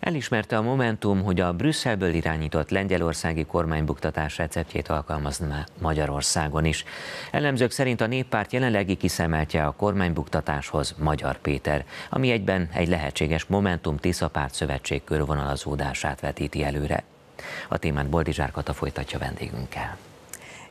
Elismerte a Momentum, hogy a Brüsszelből irányított lengyelországi kormánybuktatás receptjét alkalmazná Magyarországon is. Elemzők szerint a néppárt jelenlegi kiszemeltje a kormánybuktatáshoz Magyar Péter, ami egyben egy lehetséges Momentum Tisza párt szövetség körvonalazódását vetíti előre. A témát Boldizsár Kata folytatja vendégünkkel.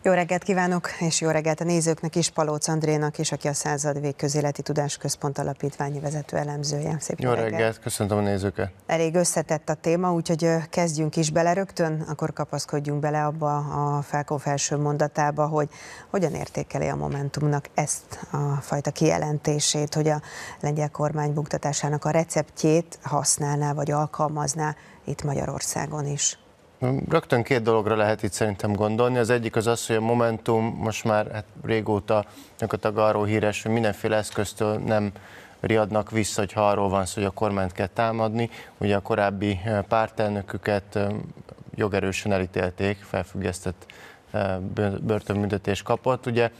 Jó reggelt kívánok, és jó reggelt a nézőknek is, Palóc Andrénak is, aki a Század Végközéleti Központ Alapítványi vezető elemzője. Szép jó reggelt. reggelt, köszöntöm a nézőket. Elég összetett a téma, úgyhogy kezdjünk is bele rögtön, akkor kapaszkodjunk bele abba a Felkó felső mondatába, hogy hogyan értékeli a Momentumnak ezt a fajta kijelentését, hogy a lengyel kormány buktatásának a receptjét használná vagy alkalmazná itt Magyarországon is. Rögtön két dologra lehet itt szerintem gondolni. Az egyik az az, hogy a Momentum most már hát régóta gyakorlatilag arról híres, hogy mindenféle eszköztől nem riadnak vissza, hogyha arról van szó, hogy a kormányt kell támadni. Ugye a korábbi eh, pártelnöküket eh, jogerősen elítélték, felfüggesztett börtönbüntetést kapott. Ugye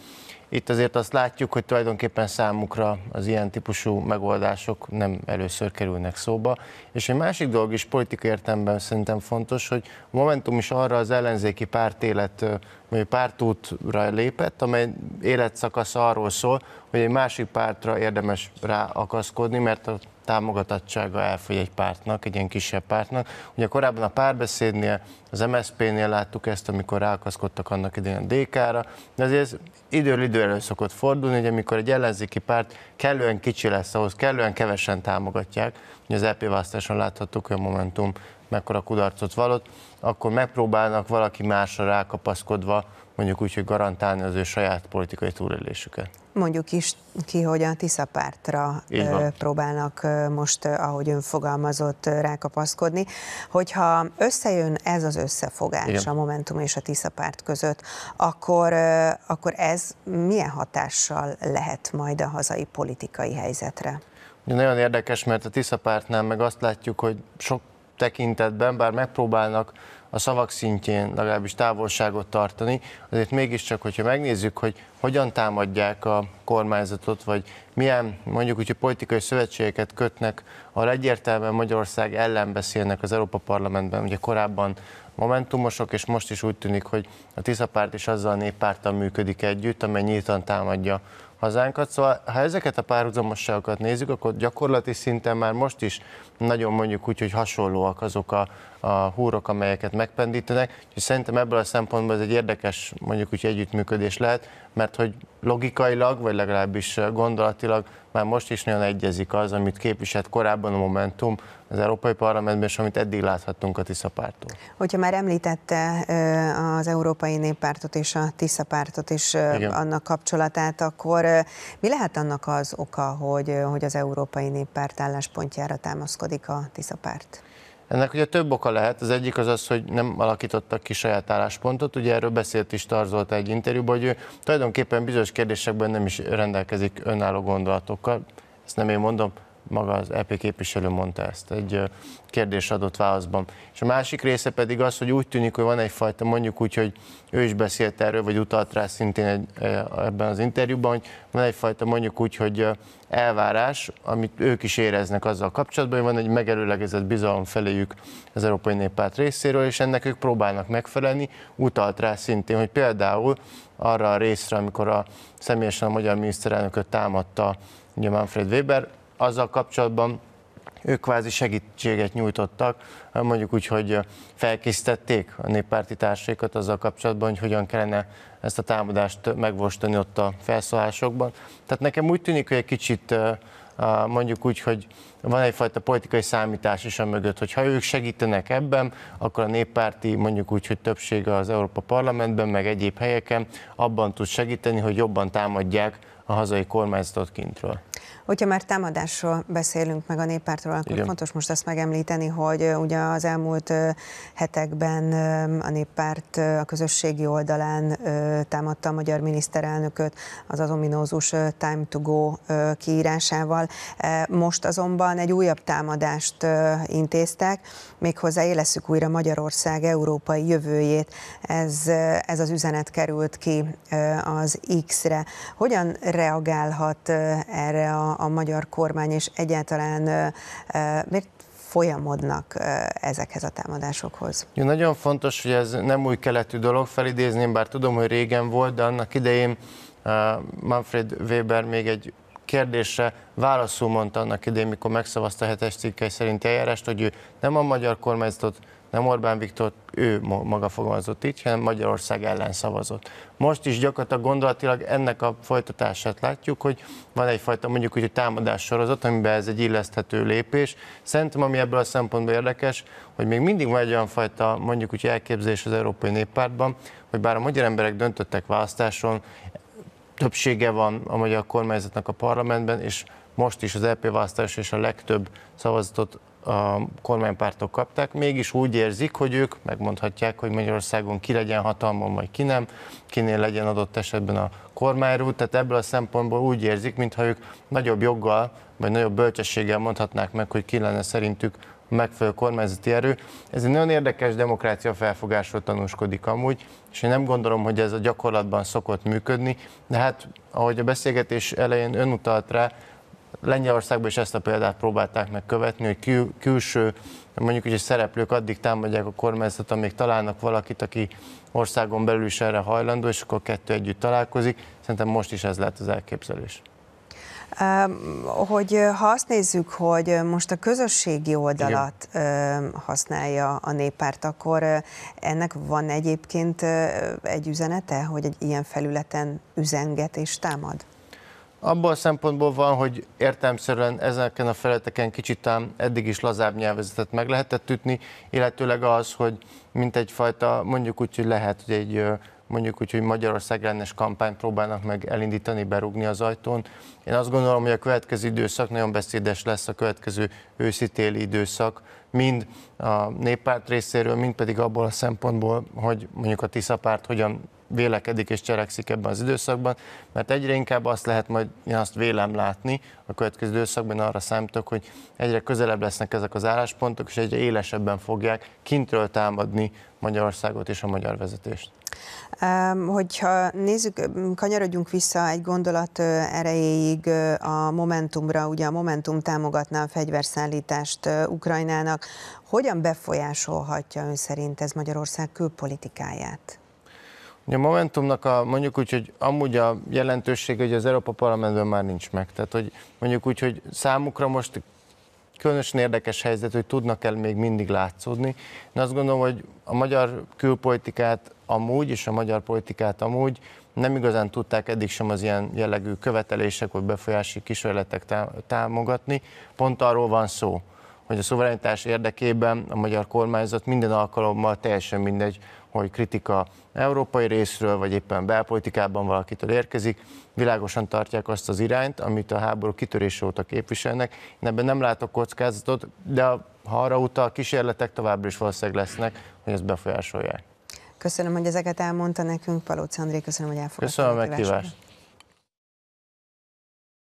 itt azért azt látjuk, hogy tulajdonképpen számukra az ilyen típusú megoldások nem először kerülnek szóba. És egy másik dolog is politikai értelemben szerintem fontos, hogy a Momentum is arra az ellenzéki pártélet, vagy pártútra lépett, amely életszakasz arról szól, hogy egy másik pártra érdemes ráakaszkodni, mert a támogatottsága elfogy egy pártnak, egy ilyen kisebb pártnak. Ugye korábban a párbeszédnél, az MSZP-nél láttuk ezt, amikor rákaszkodtak annak idején a DK-ra, de azért időről időre szokott fordulni, hogy amikor egy ellenzéki párt kellően kicsi lesz ahhoz, kellően kevesen támogatják, ugye az EP választáson láthattuk, hogy a Momentum mekkora kudarcot vallott, akkor megpróbálnak valaki másra rákapaszkodva, mondjuk úgy, hogy garantálni az ő saját politikai túlélésüket. Mondjuk is ki, hogy a Tisza pártra próbálnak most, ahogy ön fogalmazott, rákapaszkodni. Hogyha összejön ez az összefogás Igen. a Momentum és a Tisza párt között, akkor, akkor ez milyen hatással lehet majd a hazai politikai helyzetre? Nagyon érdekes, mert a Tisza pártnál meg azt látjuk, hogy sok tekintetben, bár megpróbálnak a szavak szintjén legalábbis távolságot tartani, azért mégiscsak, hogyha megnézzük, hogy hogyan támadják a kormányzatot, vagy milyen mondjuk úgy, hogy politikai szövetségeket kötnek, ahol egyértelműen Magyarország ellen beszélnek az Európa Parlamentben, ugye korábban momentumosok, és most is úgy tűnik, hogy a Tiszapárt is azzal a néppárttal működik együtt, amely nyíltan támadja hazánkat. Szóval, ha ezeket a párhuzamosságokat nézzük, akkor gyakorlati szinten már most is nagyon mondjuk úgy, hogy hasonlóak azok a, a húrok, amelyeket megpendítenek. Úgyhogy szerintem ebből a szempontból ez egy érdekes, mondjuk úgy együttműködés lehet, mert hogy logikailag, vagy legalábbis gondolatilag már most is nagyon egyezik az, amit képviselt korábban a Momentum az Európai Parlamentben, és amit eddig láthattunk a Tisza pártól. Hogyha már említette az Európai Néppártot és a Tisza pártot és Igen. annak kapcsolatát, akkor mi lehet annak az oka, hogy, hogy az Európai Néppárt álláspontjára támaszkodik a Tisza párt? Ennek ugye több oka lehet, az egyik az az, hogy nem alakítottak ki saját álláspontot, ugye erről beszélt is Tarzolta egy interjúban, hogy ő tulajdonképpen bizonyos kérdésekben nem is rendelkezik önálló gondolatokkal, ezt nem én mondom, maga az EP képviselő mondta ezt egy kérdés adott válaszban. És a másik része pedig az, hogy úgy tűnik, hogy van egyfajta, mondjuk úgy, hogy ő is beszélt erről, vagy utalt rá szintén egy, ebben az interjúban, hogy van egyfajta mondjuk úgy, hogy elvárás, amit ők is éreznek azzal kapcsolatban, hogy van egy megerőlegezett bizalom feléjük az Európai Néppárt részéről, és ennek ők próbálnak megfelelni, utalt rá szintén, hogy például arra a részre, amikor a személyesen a magyar miniszterelnököt támadta ugye Manfred Weber, azzal kapcsolatban ők kvázi segítséget nyújtottak, mondjuk úgy, hogy felkészítették a néppárti társaikat azzal kapcsolatban, hogy hogyan kellene ezt a támadást megvostani ott a felszólásokban. Tehát nekem úgy tűnik, hogy egy kicsit mondjuk úgy, hogy van egyfajta politikai számítás is a mögött, hogy ha ők segítenek ebben, akkor a néppárti mondjuk úgy, hogy többsége az Európa Parlamentben, meg egyéb helyeken abban tud segíteni, hogy jobban támadják a hazai kormányzatot kintről. Hogyha már támadásról beszélünk meg a néppártról, akkor Igen. fontos most azt megemlíteni, hogy ugye az elmúlt hetekben a néppárt a közösségi oldalán támadta a magyar miniszterelnököt az az ominózus Time to Go kiírásával. Most azonban egy újabb támadást intéztek, méghozzá éleszük újra Magyarország európai jövőjét. Ez, ez az üzenet került ki az X-re. Hogyan reagálhat erre a a, a magyar kormány, és egyáltalán miért folyamodnak ezekhez a támadásokhoz. Ja, nagyon fontos, hogy ez nem új keletű dolog felidézni, bár tudom, hogy régen volt, de annak idején Manfred Weber még egy kérdésre válaszul mondta annak idén, mikor megszavazta a hetes cikkely szerinti eljárást, hogy ő nem a magyar kormányzatot, nem Orbán Viktor, ő maga fogalmazott így, hanem Magyarország ellen szavazott. Most is gyakorlatilag gondolatilag ennek a folytatását látjuk, hogy van egyfajta mondjuk úgy, hogy támadás sorozat, amiben ez egy illeszthető lépés. Szerintem, ami ebből a szempontból érdekes, hogy még mindig van egy olyan fajta mondjuk úgy elképzelés az Európai Néppártban, hogy bár a magyar emberek döntöttek választáson, többsége van a magyar kormányzatnak a parlamentben, és most is az LP e választás és a legtöbb szavazatot a kormánypártok kapták, mégis úgy érzik, hogy ők megmondhatják, hogy Magyarországon ki legyen hatalmon, vagy ki nem, kinél legyen adott esetben a kormányról, tehát ebből a szempontból úgy érzik, mintha ők nagyobb joggal, vagy nagyobb bölcsességgel mondhatnák meg, hogy ki lenne szerintük megfelelő kormányzati erő. Ez egy nagyon érdekes demokrácia felfogásról tanúskodik amúgy, és én nem gondolom, hogy ez a gyakorlatban szokott működni, de hát ahogy a beszélgetés elején ön utalt rá, Lengyelországban is ezt a példát próbálták meg követni, hogy kül- külső mondjuk ugye szereplők addig támadják a kormányzatot, amíg találnak valakit, aki országon belül is erre hajlandó, és akkor kettő együtt találkozik. Szerintem most is ez lehet az elképzelés. Hogy ha azt nézzük, hogy most a közösségi oldalat Igen. használja a néppárt, akkor ennek van egyébként egy üzenete, hogy egy ilyen felületen üzenget és támad? Abból a szempontból van, hogy értelmszerűen ezeken a feleteken kicsit ám eddig is lazább nyelvezetet meg lehetett ütni, illetőleg az, hogy mint egyfajta, mondjuk úgy, hogy lehet, hogy egy mondjuk úgy, hogy Magyarország ellenes kampányt próbálnak meg elindítani, berúgni az ajtón. Én azt gondolom, hogy a következő időszak nagyon beszédes lesz a következő őszítéli időszak, mind a néppárt részéről, mind pedig abból a szempontból, hogy mondjuk a Tisza párt hogyan vélekedik és cselekszik ebben az időszakban, mert egyre inkább azt lehet majd, én azt vélem látni a következő időszakban, arra számítok, hogy egyre közelebb lesznek ezek az álláspontok, és egyre élesebben fogják kintről támadni Magyarországot és a magyar vezetést. Hogyha nézzük, kanyarodjunk vissza egy gondolat erejéig a Momentumra, ugye a Momentum támogatná a fegyverszállítást Ukrajnának. Hogyan befolyásolhatja ön szerint ez Magyarország külpolitikáját? A Momentumnak a, mondjuk úgy, hogy amúgy a jelentőség, hogy az Európa Parlamentben már nincs meg. Tehát, hogy mondjuk úgy, hogy számukra most különösen érdekes helyzet, hogy tudnak el még mindig látszódni. Én azt gondolom, hogy a magyar külpolitikát amúgy, és a magyar politikát amúgy nem igazán tudták eddig sem az ilyen jellegű követelések, vagy befolyási kísérletek támogatni. Pont arról van szó, hogy a szuverenitás érdekében a magyar kormányzat minden alkalommal teljesen mindegy, hogy kritika európai részről, vagy éppen belpolitikában valakitől érkezik, világosan tartják azt az irányt, amit a háború kitörése óta képviselnek. Én ebben nem látok kockázatot, de ha arra utal kísérletek továbbra is valószínűleg lesznek, hogy ezt befolyásolják. Köszönöm, hogy ezeket elmondta nekünk, Palóci André, köszönöm, hogy elfogadta. Köszönöm a meghívást.